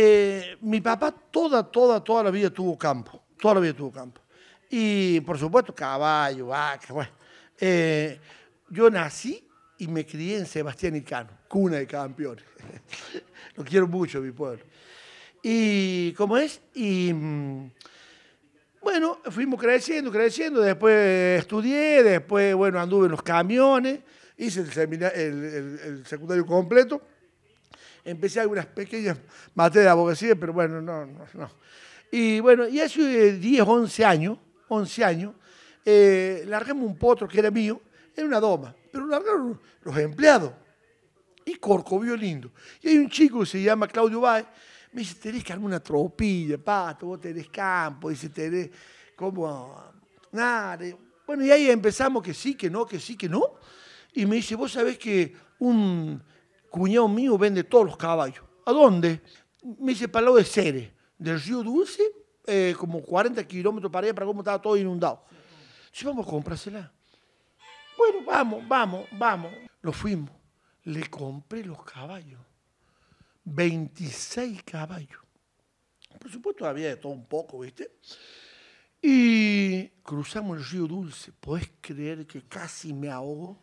Eh, mi papá toda, toda, toda la vida tuvo campo, toda la vida tuvo campo. Y por supuesto, caballo, vaca, bueno. Eh, yo nací y me crié en Sebastián y Cano, cuna de campeones. Lo quiero mucho, mi pueblo. Y cómo es, y mm, bueno, fuimos creciendo, creciendo, después estudié, después, bueno, anduve en los camiones, hice el, el secundario completo empecé algunas pequeñas materias de abogacía, pero bueno, no, no, no. Y bueno, y hace 10, eh, 11 años, 11 años, eh, largamos un potro que era mío, era una doma, pero largaron los empleados. Y corcovió lindo. Y hay un chico que se llama Claudio va me dice, tenés que armar una tropilla, pato, vos tenés campo, dice, tenés como nada. Bueno, y ahí empezamos que sí, que no, que sí, que no. Y me dice, vos sabés que un cuñado mío vende todos los caballos. ¿A dónde? Me dice, para de Ceres, del río Dulce, eh, como 40 kilómetros para allá, para cómo estaba todo inundado. Dice, vamos a comprársela. Bueno, vamos, vamos, vamos. Lo fuimos. Le compré los caballos. 26 caballos. Por supuesto, había de todo un poco, ¿viste? Y cruzamos el río Dulce. Puedes creer que casi me ahogo?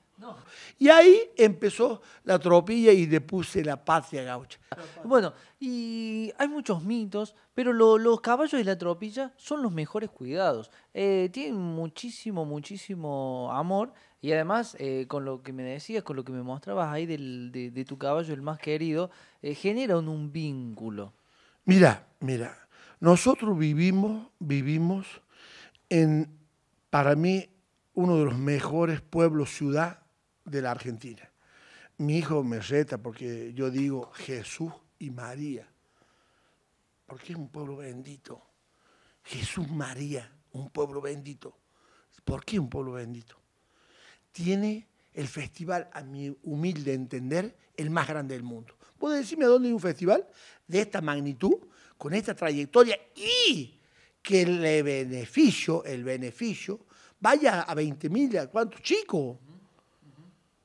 Y ahí empezó la tropilla y depuse la patria gaucha. Bueno, y hay muchos mitos, pero los caballos y la tropilla son los mejores cuidados. Eh, tienen muchísimo, muchísimo amor. Y además, eh, con lo que me decías, con lo que me mostrabas ahí de, tu caballo, el más querido, eh, generan un vínculo. Mira, mira, nosotros vivimos, vivimos en, para mí, uno de los mejores pueblos-ciudad de la Argentina. Mi hijo me reta porque yo digo Jesús y María, porque es un pueblo bendito. Jesús María, un pueblo bendito. ¿Por qué un pueblo bendito? Tiene el festival, a mi humilde entender, el más grande del mundo. ¿Puede decirme a dónde hay un festival de esta magnitud, con esta trayectoria y que el beneficio, el beneficio, vaya a 20.000? mil, a cuántos chicos?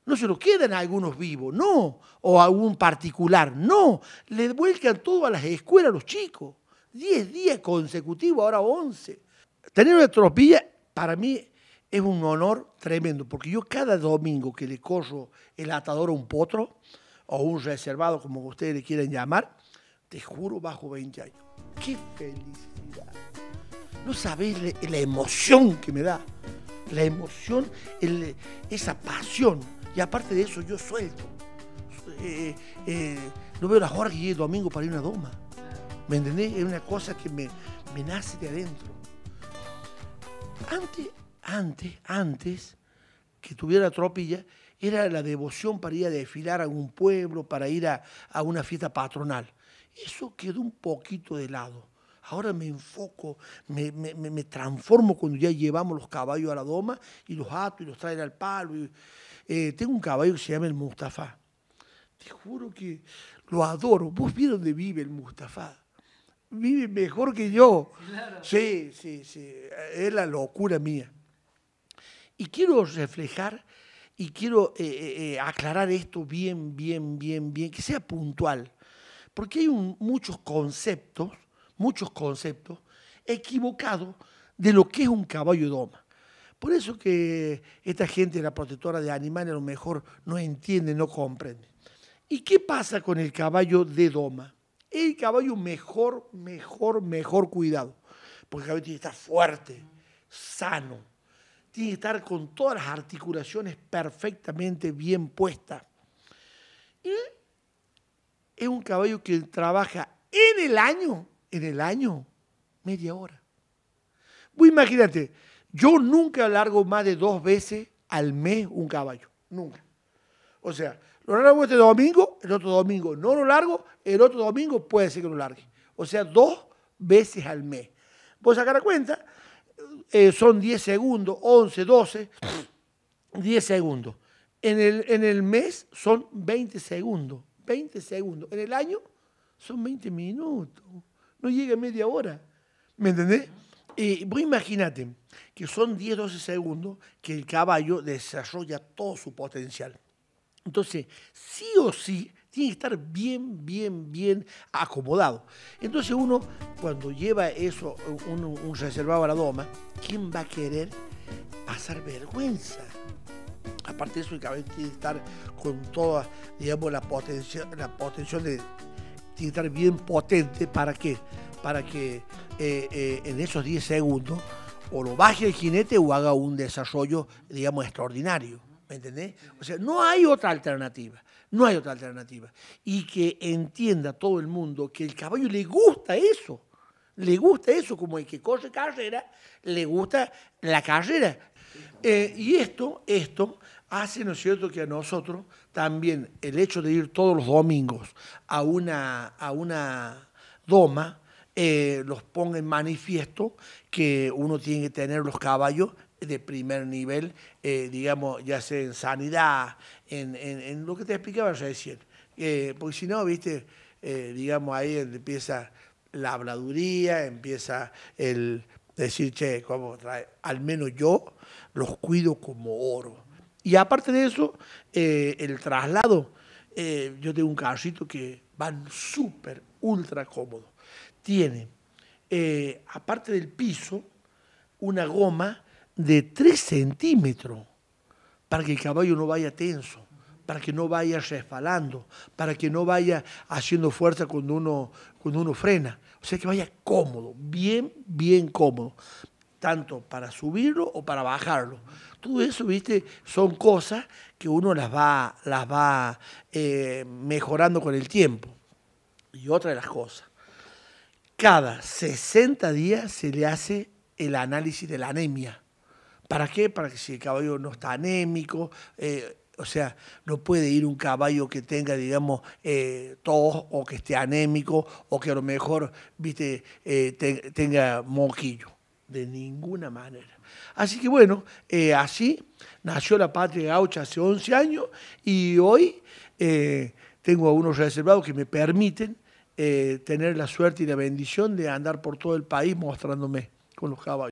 No se lo quedan a algunos vivos, no, o a algún particular, no. Le vuelcan todo a las escuelas a los chicos. 10 días consecutivos, ahora 11. Tener una tropilla para mí es un honor tremendo, porque yo cada domingo que le corro el atador a un potro, o un reservado, como ustedes le quieren llamar, te juro, bajo 20 años. ¡Qué felicidad! No sabéis la, emoción que me da, la emoción, esa pasión. Y aparte de eso, yo suelto. Eh, eh, no veo a Jorge y el domingo para ir a una doma. ¿Me entendés? Es una cosa que me, nace de adentro. Antes, antes, antes que tuviera tropilla, era la devoción para ir a desfilar a un pueblo, para ir a, una fiesta patronal. Eso quedó un poquito de lado. Ahora me enfoco, me, me, me, transformo cuando ya llevamos los caballos a la doma y los ato y los traen al palo. Y, eh, tengo un caballo que se llama el Mustafa. Te juro que lo adoro. Vos vieron dónde vive el Mustafa. Vive mejor que yo. Sí, sí, sí. Es la locura mía. Y quiero reflejar y quiero eh, eh, aclarar esto bien, bien, bien, bien, que sea puntual. Porque hay muchos conceptos, muchos conceptos equivocados de lo que es un caballo doma. Por eso que esta gente, la protectora de animales, a lo mejor no entiende, no comprende. ¿Y qué pasa con el caballo de doma? El caballo mejor, mejor, mejor cuidado. Porque el caballo tiene que estar fuerte, sano. Tiene que estar con todas las articulaciones perfectamente bien puestas. Y es un caballo que trabaja en el año, en el año, media hora. Vos imagínate, yo nunca largo más de dos veces al mes un caballo. Nunca. O sea, lo largo este domingo, el otro domingo no lo largo, el otro domingo puede ser que lo largue. O sea, dos veces al mes. Vos sacar cuenta, eh, son 10 segundos, 11, 12, 10 segundos. En el, en el mes son 20 segundos, 20 segundos. En el año son 20 minutos. No llega media hora. ¿Me entendés? vos imagínate que son 10, 12 segundos que el caballo desarrolla todo su potencial. Entonces, sí o sí, tiene que estar bien, bien, bien acomodado. Entonces uno, cuando lleva eso, un, reservado a la doma, ¿quién va a querer pasar vergüenza? Aparte de eso, el caballo tiene que estar con toda, digamos, la potencia, la potencia de, tiene que estar bien potente para que para que eh, eh, en esos 10 segundos o lo baje el jinete o haga un desarrollo, digamos, extraordinario. ¿Me entendés? O sea, no hay otra alternativa. No hay otra alternativa. Y que entienda todo el mundo que el caballo le gusta eso. Le gusta eso, como el que corre carrera, le gusta la carrera. Eh, y esto, esto hace, ¿no es cierto?, que a nosotros también el hecho de ir todos los domingos a una, a una doma, eh, los ponga en manifiesto que uno tiene que tener los caballos de primer nivel, eh, digamos, ya sea en sanidad, en, lo que te explicaba recién. Eh, porque si no, viste, eh, digamos, ahí empieza la habladuría, empieza el decir, che, al menos yo los cuido como oro. Y aparte de eso, el traslado. yo tengo un carcito que van súper, ultra cómodo tiene, eh, aparte del piso, una goma de 3 centímetros para que el caballo no vaya tenso, para que no vaya resbalando, para que no vaya haciendo fuerza cuando uno, cuando uno frena. O sea, que vaya cómodo, bien, bien cómodo, tanto para subirlo o para bajarlo. Todo eso, viste, son cosas que uno las va, las va eh, mejorando con el tiempo. Y otra de las cosas cada 60 días se le hace el análisis de la anemia. ¿Para qué? Para que si el caballo no está anémico, eh, o sea, no puede ir un caballo que tenga, digamos, eh, tos o que esté anémico o que a lo mejor, viste, eh, tenga moquillo. De ninguna manera. Así que bueno, así nació la patria gaucha hace 11 años y hoy tengo algunos reservados que me permiten eh, tener la suerte y la bendición de andar por todo el país mostrándome con los caballos.